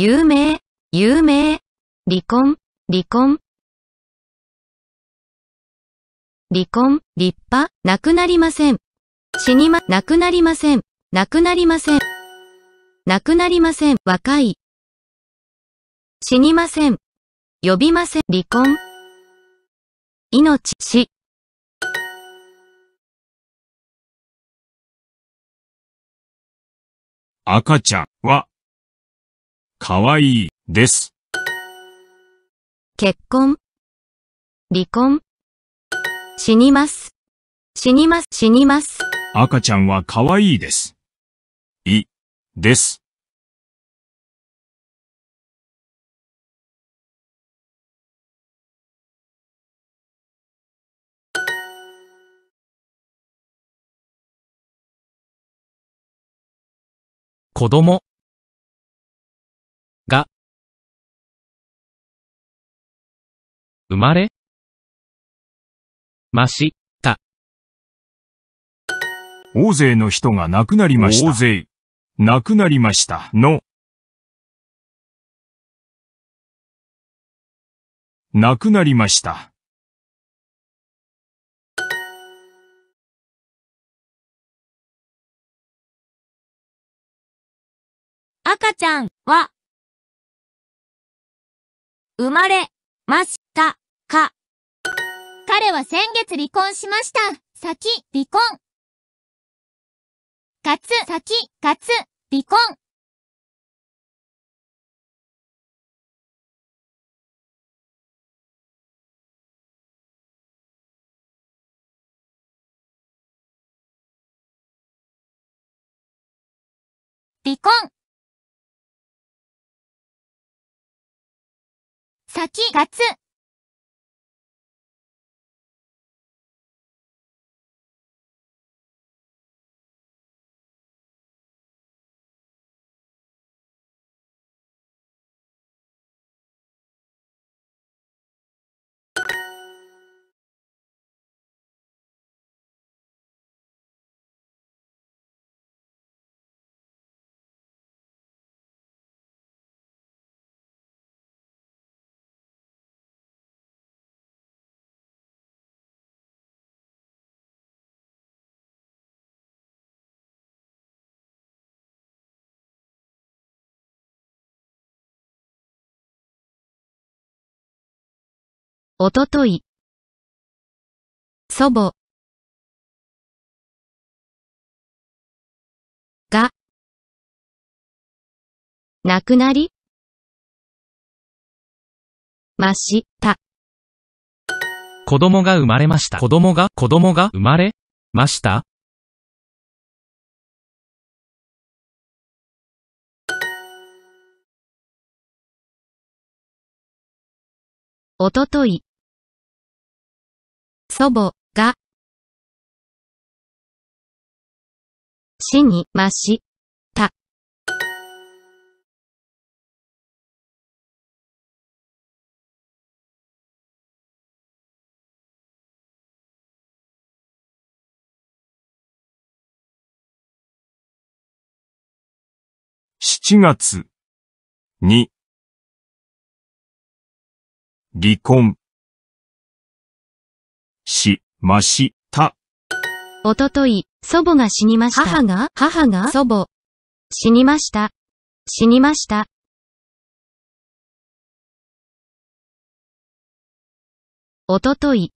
有名、有名。離婚、離婚。離婚、立派、なくなりません。死にま、なくなりません。なくなりません。なくなりません。若い。死にません。呼びません。離婚。命、死。赤ちゃんは、かわいいです。結婚、離婚、死にます、死にます、死にます。赤ちゃんはかわいいです。い、です。子供生まれました。大勢の人が亡くなりました。大勢。亡くなりました。の。亡くなりました。赤ちゃんは、生まれ、ましか。彼は先月離婚しました。先、離婚。かつ、先、かつ、離婚。離婚。先、かつ、おととい。祖母。が。亡くなり。ました。子供が生まれました。子供が、子供が生まれましたおととい祖母が、死にました。7月に離婚ました。おととい、祖母が死にました。母が母が祖母。死にました。死にました。おととい、